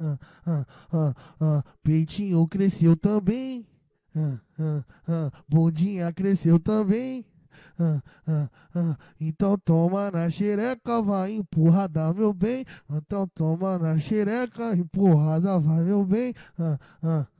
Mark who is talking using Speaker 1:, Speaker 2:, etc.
Speaker 1: ah, ah, ah, ah, peitinho cresceu também. Ah, ah, ah, bundinha cresceu também. Ah, ah, ah, então toma na xereca, vai empurrada, meu bem. Então toma na xereca, empurrada, vai, meu bem. Ah, ah.